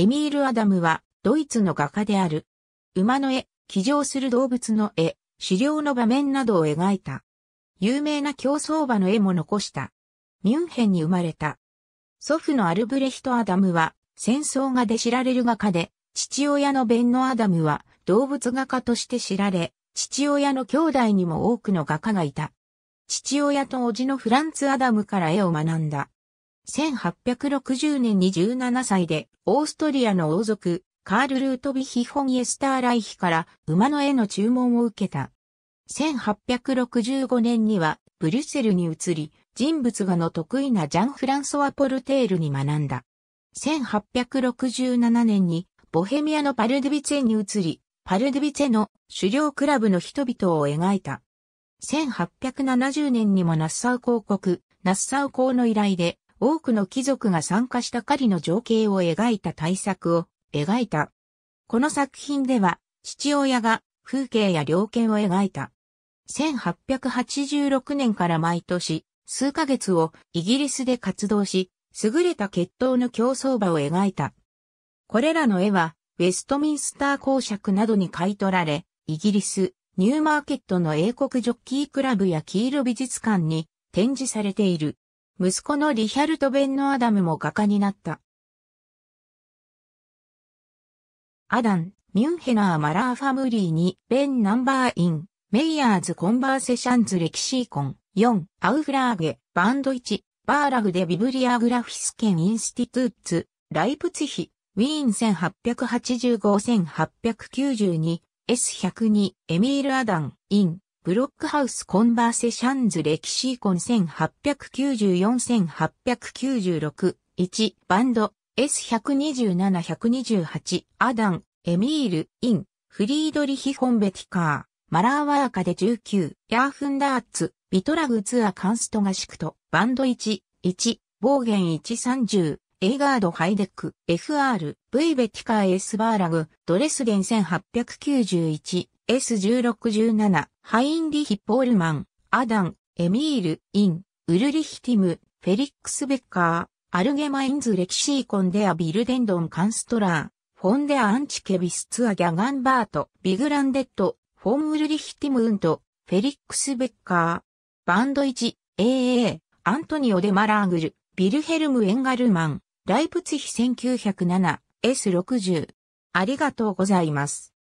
エミール・アダムは、ドイツの画家である。馬の絵、騎乗する動物の絵、狩猟の場面などを描いた。有名な競走馬の絵も残した。ミュンヘンに生まれた。祖父のアルブレヒト・アダムは、戦争画で知られる画家で、父親のベンノ・アダムは、動物画家として知られ、父親の兄弟にも多くの画家がいた。父親と叔父のフランツ・アダムから絵を学んだ。1860年に17歳で、オーストリアの王族、カール・ルートヴィヒ・フォン・エスター・ライヒから馬の絵の注文を受けた。1865年には、ブリュッセルに移り、人物画の得意なジャン・フランソワ・ポルテールに学んだ。1867年に、ボヘミアのパルデビツェに移り、パルデビツェの狩猟クラブの人々を描いた。1870年にもナッサウ公国、ナッサウ公の依頼で、多くの貴族が参加した狩りの情景を描いた大作を描いた。この作品では、父親が風景や猟犬を描いた。1886年から毎年、数ヶ月をイギリスで活動し、優れた血統の競争馬を描いた。これらの絵は、ウェストミンスター公爵などに買い取られ、イギリス、ニューマーケットの英国ジョッキークラブや黄色美術館に展示されている。息子のリヒャルト・ベンノ・アダムも画家になった。アダン、ミュンヘナー・マラーファムリーに、ベン・ナンバー・イン、メイヤーズ・コンバーセシャンズ・レキシーコン、4、アウフラーゲ、バンド1、バーラグでビブリアグラフィスケン・インスティトゥーツ、ライプツヒ、ウィーン1885-1892、S102、エミール・アダン、イン、ブロックハウスコンバーセシャンズレキシーコン1894-1896、1、バンド、S127-128、アダン、エミール、イン、フリードリヒ・ホンベティカー、マラーワーカで19、ヤーフンダーツ、ビトラグツアカンストガシクト、バンド1、1、ボーゲン130、エイガード・ハイデック、FR、V ベティカー・ S バーラグ、ドレスデン1891、S1617、ハインリヒ・ポールマン、アダン、エミール、イン、ウルリヒティム、フェリックス・ベッカー、アルゲマインズ・レキシーコン・デア・ビルデンドン・カンストラー、フォンデア・アンチケビス・ツア・ギャガンバート、ビグランデッド、フォン・ウルリヒティム・ウント、フェリックス・ベッカー、バンド1、AA、アントニオ・デ・マラーグル、ビルヘルム・エンガルマン、ライプツヒ1907、S60。ありがとうございます。